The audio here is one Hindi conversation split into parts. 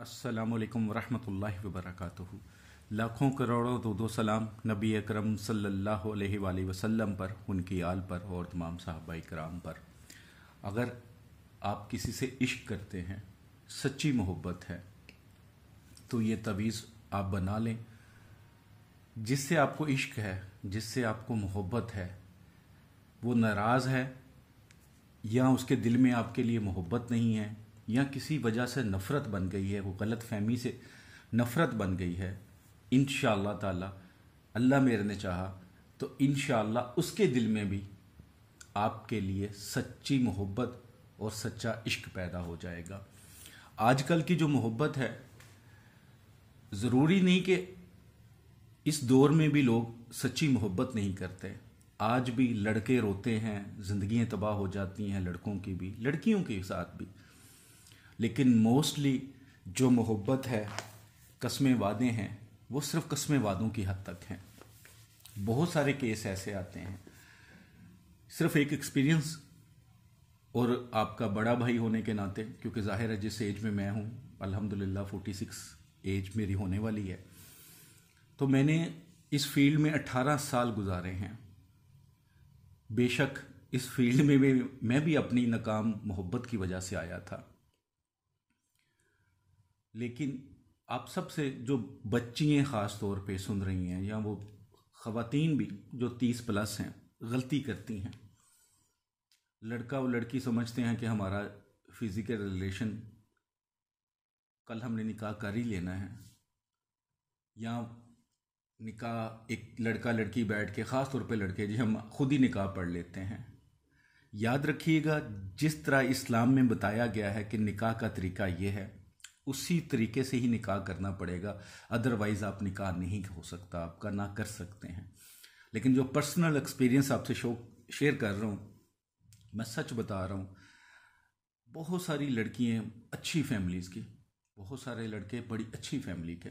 असलकम व वबरक लाखों करोड़ों दो दो सलाम नबी अकरम सल्लल्लाहु अलैहि वसल्लम पर उनकी आल पर और तमाम साहबा कराम पर अगर आप किसी से इश्क करते हैं सच्ची मोहब्बत है तो ये तवीज़ आप बना लें जिससे आपको इश्क है जिससे आपको मोहब्बत है वो नाराज़ है या उसके दिल में आपके लिए मोहब्बत नहीं है या किसी वजह से नफ़रत बन गई है वो गलत फहमी से नफ़रत बन गई है इन ताला अल्लाह मेरे ने चाहा तो इन उसके दिल में भी आपके लिए सच्ची मोहब्बत और सच्चा इश्क पैदा हो जाएगा आजकल की जो मोहब्बत है ज़रूरी नहीं कि इस दौर में भी लोग सच्ची मोहब्बत नहीं करते आज भी लड़के रोते हैं ज़िंदगियाँ तबाह हो जाती हैं लड़कों की भी लड़कियों के साथ भी लेकिन मोस्टली जो मोहब्बत है कस्में वादे हैं वो सिर्फ कस्में वादों की हद तक हैं बहुत सारे केस ऐसे आते हैं सिर्फ एक एक्सपीरियंस और आपका बड़ा भाई होने के नाते क्योंकि जाहिर है जिस एज में मैं हूँ अल्हम्दुलिल्लाह 46 एज मेरी होने वाली है तो मैंने इस फील्ड में 18 साल गुजारे हैं बेशक इस फील्ड में मैं भी अपनी नाकाम मोहब्बत की वजह से आया था लेकिन आप सबसे जो बच्चियाँ ख़ास तौर पे सुन रही हैं या वो ख़वातीन भी जो तीस प्लस हैं गलती करती हैं लड़का व लड़की समझते हैं कि हमारा फिज़िकल रिलेशन कल हमने निकाह कर ही लेना है या निकाह एक लड़का लड़की बैठ के ख़ास तौर पे लड़के जी हम खुद ही निकाह पढ़ लेते हैं याद रखिएगा जिस तरह इस्लाम में बताया गया है कि निकाह का तरीका ये है उसी तरीके से ही निकाह करना पड़ेगा अदरवाइज़ आप निकाह नहीं हो सकता आप ना कर सकते हैं लेकिन जो पर्सनल एक्सपीरियंस आपसे शो शेयर कर रहा हूँ मैं सच बता रहा हूँ बहुत सारी लड़कियाँ अच्छी फैमिलीज़ की बहुत सारे लड़के बड़ी अच्छी फैमिली के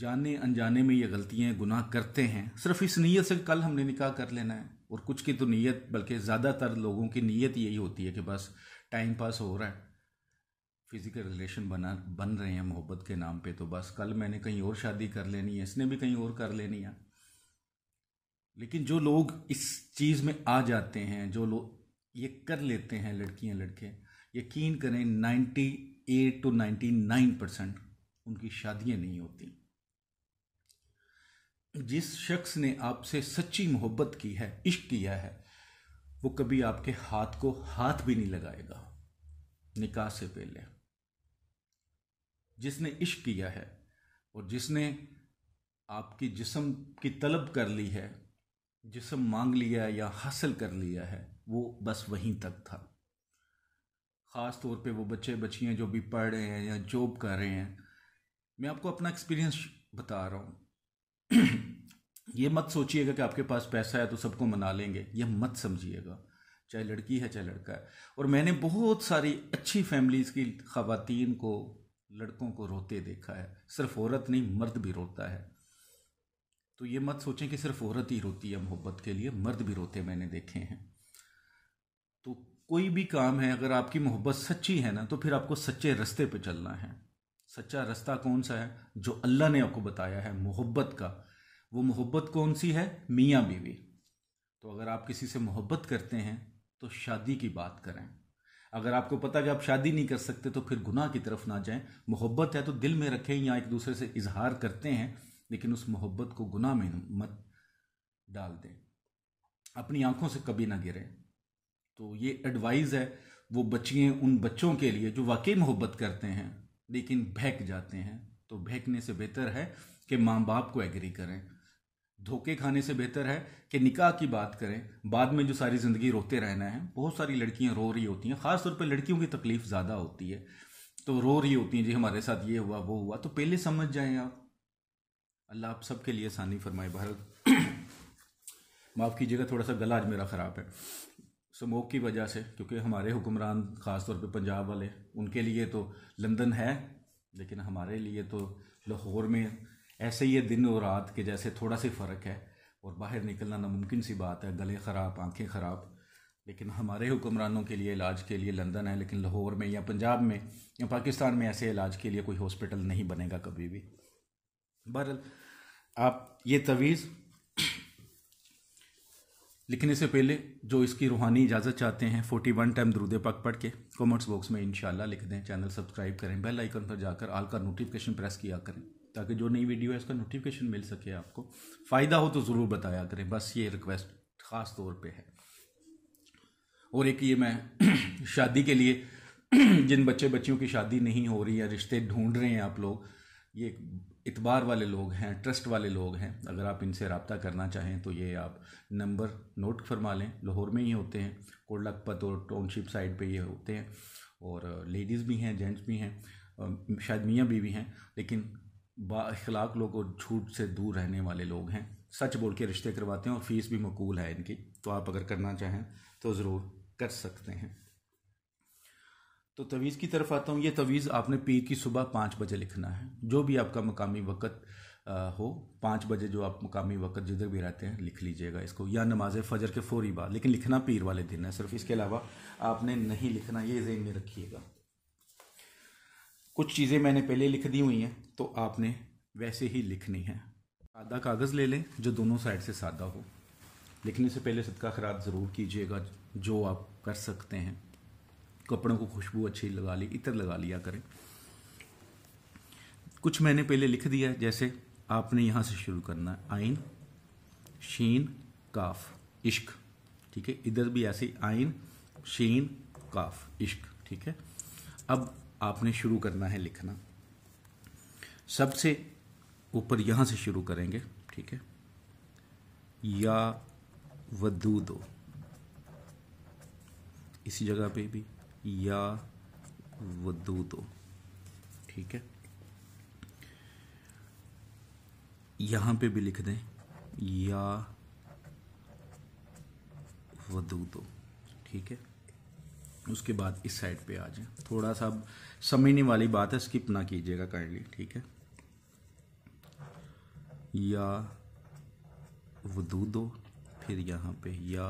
जाने अनजाने में ये गलतियाँ गुनाह करते हैं सिर्फ इस नीयत से कल हमने निकाह कर लेना है और कुछ की तो नीयत बल्कि ज़्यादातर लोगों की नीयत यही होती है कि बस टाइम पास हो रहा है फिजिकल रिलेशन बना बन रहे हैं मोहब्बत के नाम पे तो बस कल मैंने कहीं और शादी कर लेनी है इसने भी कहीं और कर लेनी है लेकिन जो लोग इस चीज़ में आ जाते हैं जो लोग ये कर लेते हैं लड़कियां लड़के यकीन करें एट टू नाइन परसेंट उनकी शादियां नहीं होती जिस शख्स ने आपसे सच्ची मोहब्बत की है इश्क किया है वो कभी आपके हाथ को हाथ भी नहीं लगाएगा निकाह से पहले जिसने इश्क किया है और जिसने आपकी जिसम की तलब कर ली है जिसम मांग लिया या हासिल कर लिया है वो बस वहीं तक था ख़ास तौर पे वो बच्चे बच्चियाँ जो भी पढ़ रहे हैं या जॉब कर रहे हैं मैं आपको अपना एक्सपीरियंस बता रहा हूँ ये मत सोचिएगा कि आपके पास पैसा है तो सबको मना लेंगे ये मत समझिएगा चाहे लड़की है चाहे लड़का है और मैंने बहुत सारी अच्छी फैमिलीज़ की ख़वातीन को लड़कों को रोते देखा है सिर्फ औरत नहीं मर्द भी रोता है तो ये मत सोचें कि सिर्फ औरत ही रोती है मोहब्बत के लिए मर्द भी रोते मैंने देखे हैं तो कोई भी काम है अगर आपकी मोहब्बत सच्ची है ना तो फिर आपको सच्चे रास्ते पे चलना है सच्चा रास्ता कौन सा है जो अल्लाह ने आपको बताया है मोहब्बत का वो मोहब्बत कौन सी है मियाँ बीवी तो अगर आप किसी से मोहब्बत करते हैं तो शादी की बात करें अगर आपको पता है कि आप शादी नहीं कर सकते तो फिर गुनाह की तरफ ना जाएं मोहब्बत है तो दिल में रखें या एक दूसरे से इजहार करते हैं लेकिन उस मोहब्बत को गुनाह में मत डाल दें अपनी आंखों से कभी ना गिरें तो ये एडवाइस है वो बच्चियाँ उन बच्चों के लिए जो वाकई मोहब्बत करते हैं लेकिन बहक जाते हैं तो बहकने से बेहतर है कि माँ बाप को एग्री करें धोखे खाने से बेहतर है कि निकाह की बात करें बाद में जो सारी ज़िंदगी रोते रहना है बहुत सारी लड़कियां रो रही होती हैं ख़ास तौर पर लड़कियों की तकलीफ़ ज़्यादा होती है तो रो रही होती हैं जी हमारे साथ ये हुआ वो हुआ तो पहले समझ जाएं आप अल्लाह आप सबके लिए आसानी फरमाए भारत माफ़ कीजिएगा थोड़ा सा गला आज मेरा ख़राब है स्मोक की वजह से क्योंकि हमारे हुक्मरान ख़ास तौर पंजाब वाले उनके लिए तो लंदन है लेकिन हमारे लिए तो लाहौर में ऐसे ही है दिन और रात के जैसे थोड़ा सा फ़र्क है और बाहर निकलना नामुमकिन सी बात है गले ख़राब आंखें ख़राब लेकिन हमारे हुक्मरानों के लिए इलाज के लिए लंदन है लेकिन लाहौर में या पंजाब में या पाकिस्तान में ऐसे इलाज के लिए कोई हॉस्पिटल नहीं बनेगा कभी भी बहर आप ये तवीज़ लिखने से पहले जो इसकी रूहानी इजाज़त चाहते हैं फोर्टी वन टाइम दरुद पक पढ़ के कमेंट्स बॉक्स में इंशाल्लाह लिख दें चैनल सब्सक्राइब करें बेल आइकन पर जाकर आल का नोटिफिकेशन प्रेस किया करें ताकि जो नई वीडियो है इसका नोटिफिकेशन मिल सके आपको फ़ायदा हो तो ज़रूर बताया करें बस ये रिक्वेस्ट ख़ास तौर पे है और एक ये मैं शादी के लिए जिन बच्चे बच्चियों की शादी नहीं हो रही या रिश्ते ढूंढ रहे हैं आप लोग ये इतबार वाले लोग हैं ट्रस्ट वाले लोग हैं अगर आप इनसे रबता करना चाहें तो ये आप नंबर नोट फरमा लें लाहौर में ही होते हैं कोडलखपत और टाउनशिप साइड पे ये होते हैं और लेडीज़ uh, भी हैं जेंट्स भी हैं um, शायद मियाँ बीवी हैं लेकिन बाखलाक लोग और झूठ से दूर रहने वाले लोग हैं सच बोल के रिश्ते करवाते हैं और फीस भी मकूल है इनकी तो आप अगर करना चाहें तो ज़रूर कर सकते हैं तो तवीज़ की तरफ आता हूँ ये तवीज़ आपने पीर की सुबह पाँच बजे लिखना है जो भी आपका मकामी वक़्त हो पाँच बजे जो आप मकामी वक़्त जिधर भी रहते हैं लिख लीजिएगा इसको या नमाज फ़जर के फौरी बाद लेकिन लिखना पीर वाले दिन है सिर्फ इसके अलावा आपने नहीं लिखना ये जेन में रखिएगा कुछ चीज़ें मैंने पहले लिख दी हुई हैं तो आपने वैसे ही लिखनी है सादा कागज़ ले लें जो दोनों साइड से सादा हो लिखने से पहले सदका खराब ज़रूर कीजिएगा जो आप कर सकते हैं कपड़ों को खुशबू अच्छी लगा ली इतर लगा लिया करें कुछ मैंने पहले लिख दिया है जैसे आपने यहाँ से शुरू करना है आइन शीन काफ इश्क ठीक है इधर भी ऐसे आइन शीन काफ इश्क ठीक है अब आपने शुरू करना है लिखना सबसे ऊपर यहां से शुरू करेंगे ठीक है या दो इसी जगह पे भी या दो ठीक है यहां पे भी लिख दें या दो ठीक है उसके बाद इस साइड पे आ जाए थोड़ा सा समझने वाली बात है स्किप ना कीजिएगा काइंडली ठीक है या वो दू दो फिर यहाँ पे या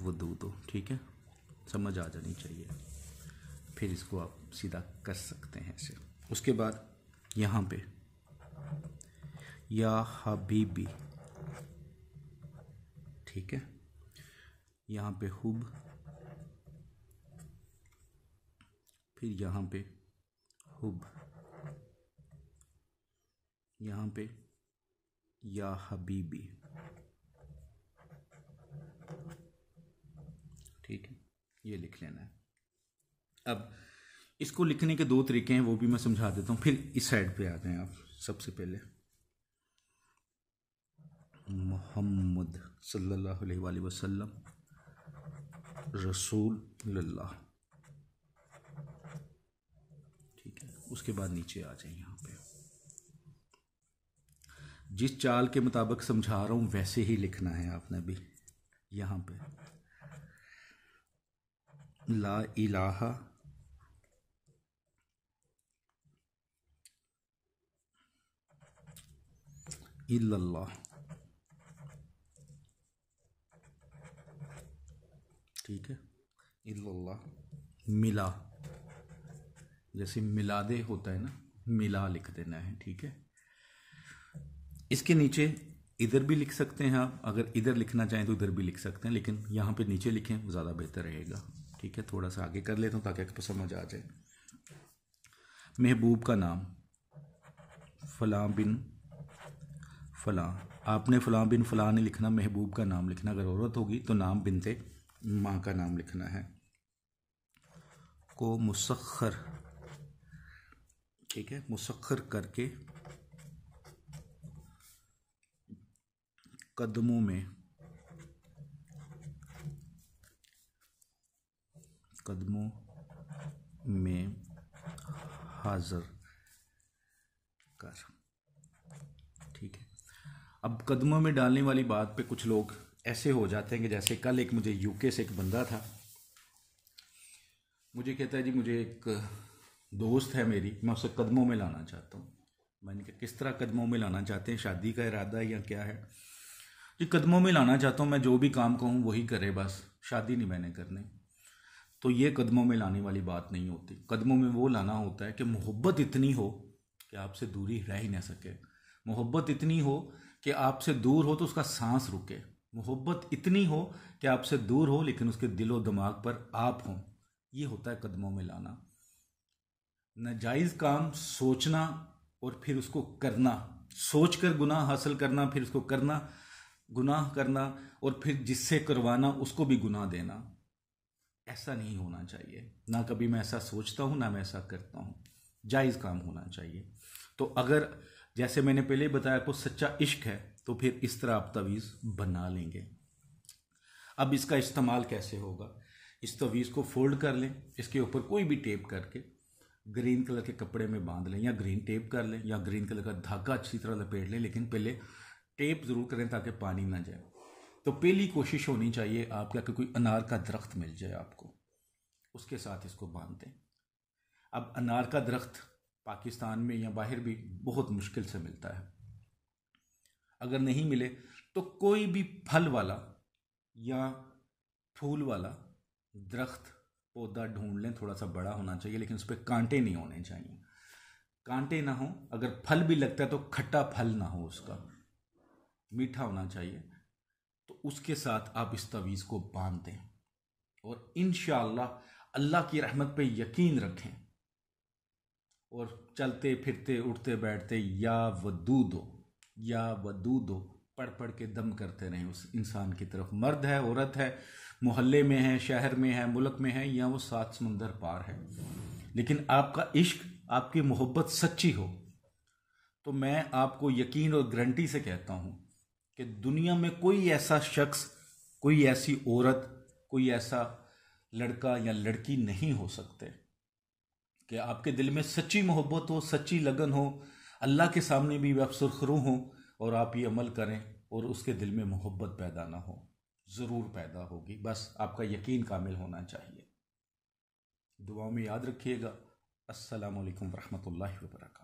वो दू दो ठीक है समझ आ जानी चाहिए फिर इसको आप सीधा कर सकते हैं ऐसे उसके बाद यहाँ पे या हबीबी ठीक है यहाँ पे हुब फिर यहाँ पे हुब यहाँ पे या हबीबी ठीक है ये लिख लेना है अब इसको लिखने के दो तरीके हैं वो भी मैं समझा देता हूँ फिर इस साइड पे आते हैं आप सबसे पहले मोहम्मद सल्लल्लाहु अलैहि वसल्लम रसूल अल्लाह उसके बाद नीचे आ जाए यहाँ पे जिस चाल के मुताबिक समझा रहा हूँ वैसे ही लिखना है आपने भी यहाँ पे ला इलाहा इल्लल्लाह ठीक है इल्लल्लाह मिला जैसे मिलादे होता है ना मिला लिख देना है ठीक है इसके नीचे इधर भी लिख सकते हैं आप अगर इधर लिखना चाहें तो इधर भी लिख सकते हैं लेकिन यहाँ पे नीचे लिखें ज़्यादा बेहतर रहेगा ठीक है थोड़ा सा आगे कर लेता हूँ ताकि आपको समझ आ जाए महबूब का नाम फलां बिन फलां आपने फलां बिन फलां नहीं लिखना महबूब का नाम लिखना अगर औरत होगी तो नाम बिनते माँ का नाम लिखना है को मुसखर ठीक है मुसखर करके कदमों में कदमों में हाजिर कर ठीक है अब कदमों में डालने वाली बात पे कुछ लोग ऐसे हो जाते हैं कि जैसे कल एक मुझे यूके से एक बंदा था मुझे कहता है जी मुझे एक दोस्त है मेरी मैं उसे कदमों में लाना चाहता हूँ मैंने कहा किस तरह कदमों में लाना चाहते हैं शादी का इरादा है या क्या है जी कदमों में लाना चाहता हूँ मैं जो भी काम कहूँ वही करे बस शादी नहीं मैंने करनी तो ये कदमों में लाने वाली बात नहीं होती कदमों में वो लाना होता है कि मोहब्बत इतनी हो कि आपसे दूरी रह ही ना सके मोहब्बत इतनी हो कि आपसे दूर हो तो उसका सांस रुके मोहब्बत इतनी हो कि आपसे दूर हो लेकिन उसके दिलो दिमाग पर आप हों ये होता है कदमों में लाना नाजायज़ काम सोचना और फिर उसको करना सोच कर गुनाह हासिल करना फिर उसको करना गुनाह करना और फिर जिससे करवाना उसको भी गुनाह देना ऐसा नहीं होना चाहिए ना कभी मैं ऐसा सोचता हूँ ना मैं ऐसा करता हूँ जायज़ काम होना चाहिए तो अगर जैसे मैंने पहले बताया आपको सच्चा इश्क है तो फिर इस तरह आप तवीज़ बना लेंगे अब इसका इस्तेमाल कैसे होगा इस तवीज़ को फोल्ड कर लें इसके ऊपर कोई भी टेप करके ग्रीन कलर के कपड़े में बांध लें या ग्रीन टेप कर लें या ग्रीन कलर का धागा अच्छी तरह लपेट लें लेकिन पहले टेप ज़रूर करें ताकि पानी ना जाए तो पहली कोशिश होनी चाहिए आप क्या कोई अनार का दरख्त मिल जाए आपको उसके साथ इसको बांध दें अब अनार का दरख्त पाकिस्तान में या बाहर भी बहुत मुश्किल से मिलता है अगर नहीं मिले तो कोई भी फल वाला या फूल वाला दरख्त पौधा ढूंढ लें थोड़ा सा बड़ा होना चाहिए लेकिन उस पर कांटे नहीं होने चाहिए कांटे ना हो अगर फल भी लगता है तो खट्टा फल ना हो उसका मीठा होना चाहिए तो उसके साथ आप इस तवीज़ को बांध दें और इन अल्लाह की रहमत पे यकीन रखें और चलते फिरते उठते बैठते या दो या दो पढ़ पढ़ के दम करते रहें उस इंसान की तरफ मर्द है औरत है मोहल्ले में है शहर में है मुल्क में है या वो सात समंदर पार है लेकिन आपका इश्क आपकी मोहब्बत सच्ची हो तो मैं आपको यकीन और गारंटी से कहता हूँ कि दुनिया में कोई ऐसा शख्स कोई ऐसी औरत कोई ऐसा लड़का या लड़की नहीं हो सकते कि आपके दिल में सच्ची मोहब्बत हो सच्ची लगन हो अल्लाह के सामने भी वह सुरखरू हों और आप ये अमल करें और उसके दिल में मोहब्बत पैदा ना हो ज़रूर पैदा होगी बस आपका यकीन कामिल होना चाहिए दुआओं में याद रखिएगा असलकम वरहमल वर्का